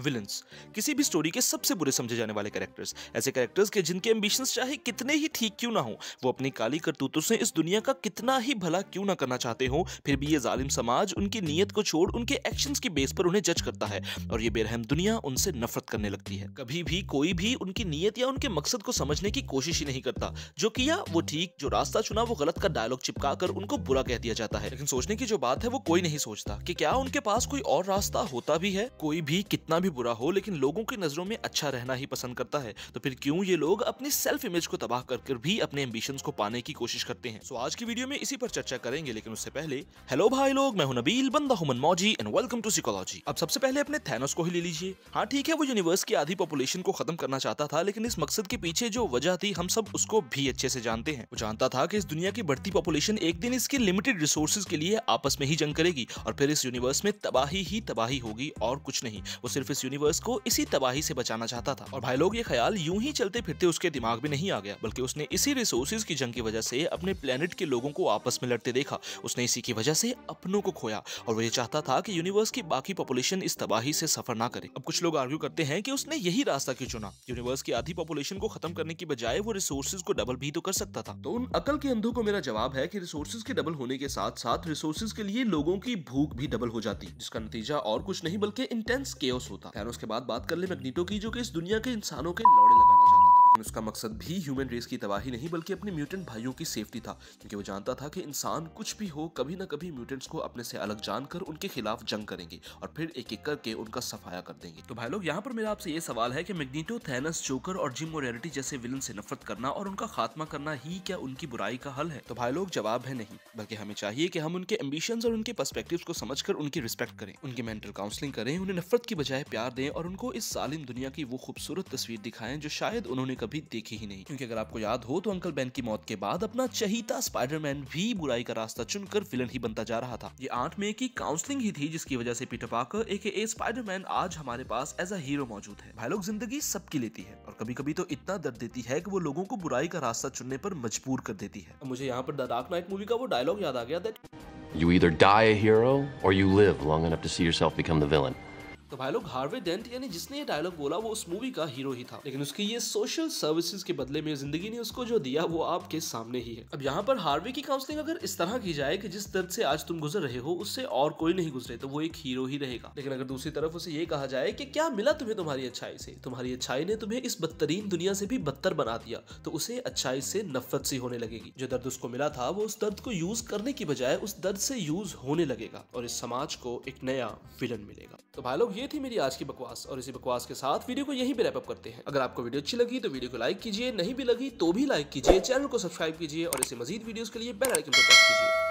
Villains किसी भी story के सबसे बुरे समझे जाने वाले कैरेक्टर्स ऐसे कैरेक्टर्स के जिनके एम्बिशंस चाहे कितने ही ठीक क्यों ना हो वो अपनी काली करतूतों से इस दुनिया का कितना ही भला क्यों ना करना चाहते हो फिर भी ये जालिम समाज उनकी नीयत को छोड़ उनके एक्शंस की बेस पर उन्हें जज करता है और ये बेरहम दुनिया उनसे नफरत करने लगती है कभी भी कोई भी उनकी नीयत या उनके मकसद को समझने की कोशिश ही नहीं करता जो किया वो ठीक जो रास्ता चुना वो गलत का डायलॉग चिपका कर उनको बुरा कह दिया जाता है लेकिन सोचने की जो बात है वो कोई नहीं सोचता कि क्या उनके पास कोई और रास्ता होता भी है कोई भी कितना भी बुरा हो लेकिन लोगों की नजरों में अच्छा रहना ही पसंद करता है तो फिर क्यों ये लोग अपनी सेल्फ इमेज को तबाह कर भी अपने एम्बिशन को पाने की कोशिश करते हैं सो आज की वीडियो में इसी पर चर्चा करेंगे लेकिन उससे पहले हेलो भाई लोग मैं हूं नबील बंदा हूं मनमौजी एंड वेलकम टू सिकोलॉजी अब सबसे पहले अपने थैनोस को ही ले लीजिए हाँ ठीक है वो यूनिवर्स की आधी पॉपुलेशन को खत्म करना चाहता था लेकिन इस मकसद के पीछे जो वजह थी हम सब उसको भी अच्छे से जानते हैं वो जानता था की इस दुनिया की बढ़ती पॉपुलेशन एक दिन इसके लिमिटेड रिसोर्सेज के लिए आपस में ही जंग करेगी और फिर इस यूनिवर्स में तबाही ही तबाही होगी और कुछ नहीं वो सिर्फ इस यूनिवर्स को इसी तबाही से बचाना चाहता था और भाई लोग ये ख्याल यूं ही चलते फिरते उसके दिमाग में नहीं आ गया बल्कि उसने इसी रिसोर्सेज की जंग की वजह से अपने प्लेनेट के लोगों को आपस में लड़ते देखा उसने इसी की वजह से अपनों को खोया और वो ये चाहता था कि यूनिवर्स की बाकी पॉपुलेशन इस तबाही से सफर ना करे अब कुछ लोग आर्ग्यू करते हैं कि उसने यही रास्ता क्यों चुना यूनिवर्स की आधी पॉपुलेशन को खत्म करने की बजाय वो रिसोर्सेज को डबल भी तो कर सकता था तो उन अकल के अंधों को मेरा जवाब है की रिसोर्सेज के डबल होने के साथ साथ रिसोर्सेज के लिए लोगों की भूख भी डबल हो जाती जिसका नतीजा और कुछ नहीं बल्कि इंटेंस केस होता होता थैनोस उसके बाद बात कर ले मैग्नीटो की जो कि इस दुनिया के इंसानों के लौड़े लगा उसका मकसद भी ह्यूमन रेस की तबाही नहीं बल्कि अपने म्यूटेंट भाइयों की सेफ्टी था क्योंकि वो जानता था कि इंसान कुछ भी हो कभी ना कभी म्यूटेंट्स को अपने से अलग जानकर उनके खिलाफ जंग करेंगे और फिर एक एक करके उनका सफाया कर देंगे तो भाई लोग यहाँ पर मेरा आपसे ये सवाल है कि मैग्नीटो थैनस जोकर और जिम मोरेलिटी जैसे विलन से नफरत करना और उनका खात्मा करना ही क्या उनकी बुराई का हल है तो भाई लोग जवाब है नहीं बल्कि हमें चाहिए कि हम उनके एम्बिशन और उनके परस्पेक्टिव को समझ उनकी रिस्पेक्ट करें उनकी मेंटल काउंसलिंग करें उन्हें नफरत की बजाय प्यार दें और उनको इस सालिम दुनिया की वो खूबसूरत तस्वीर दिखाएं जो शायद उन्होंने कभी देखी ही नहीं क्योंकि अगर आपको याद हो तो अंकल बैन की मौत के बाद अपना चहीता स्पाइडरमैन भी बुराई का रास्ता चुनकर विलन ही बनता जा रहा था ये आठ में की काउंसलिंग ही थी जिसकी वजह से पीटर पाकर ए स्पाइडरमैन आज हमारे पास एज अ हीरो मौजूद है भाई लोग जिंदगी सबकी लेती है और कभी कभी तो इतना दर्द देती है की वो लोगों को बुराई का रास्ता चुनने पर मजबूर कर देती है मुझे यहाँ पर द डार्क नाइट मूवी का वो डायलॉग याद आ गया that You either die a hero or you live long enough to see yourself become the villain. तो भाई लोग हार्वे डेंट यानी जिसने ये डायलॉग बोला वो उस मूवी का हीरो ही था लेकिन उसकी ये सोशल सर्विसेज के बदले में जिंदगी ने उसको जो दिया वो आपके सामने ही है अब यहाँ पर हार्वे की काउंसलिंग अगर इस तरह की जाए कि जिस दर्द से आज तुम गुजर रहे हो उससे और कोई नहीं गुजरे तो वो एक हीरो ही रहेगा लेकिन अगर दूसरी तरफ उसे ये कहा जाए कि क्या मिला तुम्हें तुम्हारी अच्छाई से तुम्हारी अच्छाई ने तुम्हें इस बदतरीन दुनिया से भी बदतर बना दिया तो उसे अच्छाई से नफरत सी होने लगेगी जो दर्द उसको मिला था वो उस दर्द को यूज करने की बजाय उस दर्द से यूज होने लगेगा और इस समाज को एक नया विलन मिलेगा तो भाई लोग ये ये थी मेरी आज की बकवास और इसी बकवास के साथ वीडियो को यहीं पर रैपअप करते हैं अगर आपको वीडियो अच्छी लगी तो वीडियो को लाइक कीजिए नहीं भी लगी तो भी लाइक कीजिए चैनल को सब्सक्राइब कीजिए और इसे मजीद वीडियोज के लिए बेल आइकन पर प्रेस कीजिए